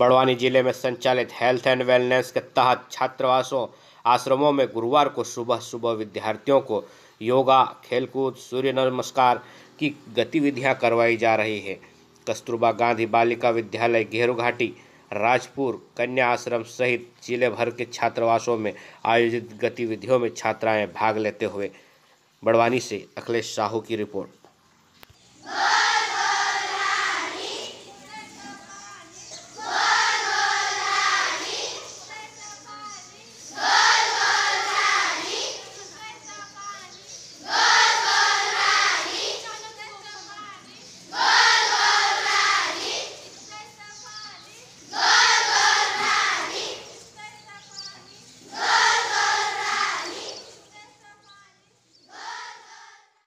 बड़वानी जिले में संचालित हेल्थ एंड वेलनेस के तहत छात्रावासों आश्रमों में गुरुवार को सुबह सुबह विद्यार्थियों को योगा खेलकूद सूर्य नमस्कार की गतिविधियां करवाई जा रही है कस्तूरबा गांधी बालिका विद्यालय घेरू घाटी राजपुर कन्या आश्रम सहित जिले भर के छात्रावासों में आयोजित गतिविधियों में छात्राएं भाग लेते हुए बड़वानी से अखिलेश साहू की रिपोर्ट